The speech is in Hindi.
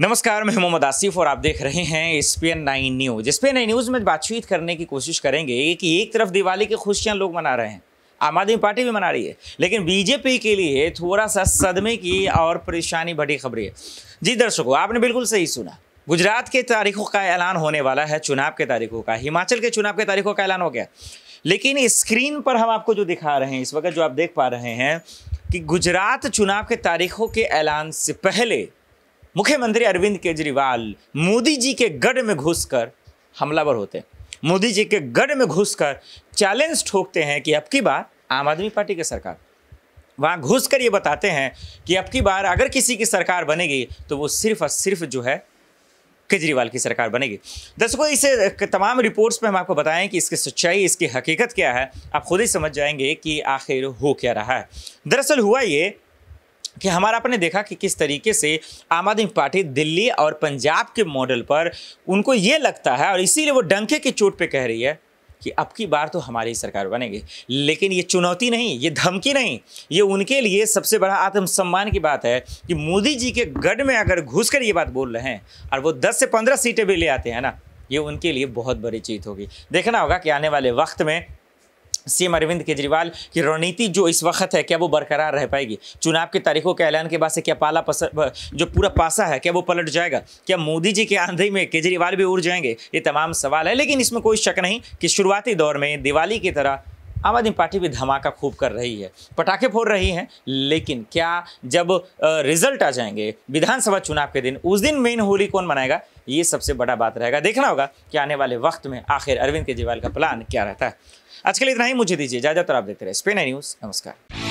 नमस्कार मैं मोहम्मद आसिफ और आप देख रहे हैं पी एन नाइन न्यूज स्पेन नाइन न्यूज में बातचीत करने की कोशिश करेंगे कि एक तरफ दिवाली की खुशियां लोग मना रहे हैं आम आदमी पार्टी भी मना रही है लेकिन बीजेपी के लिए थोड़ा सा सदमे की और परेशानी बड़ी खबरें है जी दर्शकों आपने बिल्कुल सही सुना गुजरात के तारीखों का ऐलान होने वाला है चुनाव के तारीखों का हिमाचल के चुनाव के तारीखों का ऐलान हो गया लेकिन स्क्रीन पर हम आपको जो दिखा रहे हैं इस वक्त जो आप देख पा रहे हैं कि गुजरात चुनाव के तारीखों के ऐलान से पहले मुख्यमंत्री अरविंद केजरीवाल मोदी जी के गढ़ में घुसकर हमलावर होते हैं मोदी जी के गढ़ में घुसकर चैलेंज ठोकते हैं कि अब की बार आम आदमी पार्टी की सरकार वहाँ घुस कर ये बताते हैं कि अब की बार अगर किसी की सरकार बनेगी तो वो सिर्फ और सिर्फ जो है केजरीवाल की सरकार बनेगी दर्शकों इसे तमाम रिपोर्ट्स में हम आपको बताएं कि इसकी सच्चाई इसकी हकीकत क्या है आप खुद ही समझ जाएंगे कि आखिर हो क्या रहा है दरअसल हुआ ये कि हमारा आपने देखा कि किस तरीके से आम आदमी पार्टी दिल्ली और पंजाब के मॉडल पर उनको ये लगता है और इसीलिए वो डंके की चोट पे कह रही है कि अब की बार तो हमारी सरकार बनेगी लेकिन ये चुनौती नहीं ये धमकी नहीं ये उनके लिए सबसे बड़ा आत्मसम्मान की बात है कि मोदी जी के गढ़ में अगर घुस कर ये बात बोल रहे हैं और वो दस से पंद्रह सीटें भी ले आते हैं ना ये उनके लिए बहुत बड़ी चीज होगी देखना होगा कि आने वाले वक्त में सीएम अरविंद केजरीवाल की रणनीति जो इस वक्त है क्या वो बरकरार रह पाएगी चुनाव की तारीखों के ऐलान के बाद से क्या पाला पसर, जो पूरा पासा है क्या वो पलट जाएगा क्या मोदी जी के आंधी में केजरीवाल भी उड़ जाएंगे ये तमाम सवाल है लेकिन इसमें कोई शक नहीं कि शुरुआती दौर में दिवाली की तरह आम आदमी पार्टी भी धमाका खूब कर रही है पटाखे फोड़ रही हैं लेकिन क्या जब रिजल्ट आ जाएंगे विधानसभा चुनाव के दिन उस दिन मेन होली कौन मनाएगा ये सबसे बड़ा बात रहेगा देखना होगा कि आने वाले वक्त में आखिर अरविंद केजरीवाल का प्लान क्या रहता है आज के लिए इतना ही मुझे दीजिए ज़्यादातर आप देखते रहे स्पेन न्यूज़ नमस्कार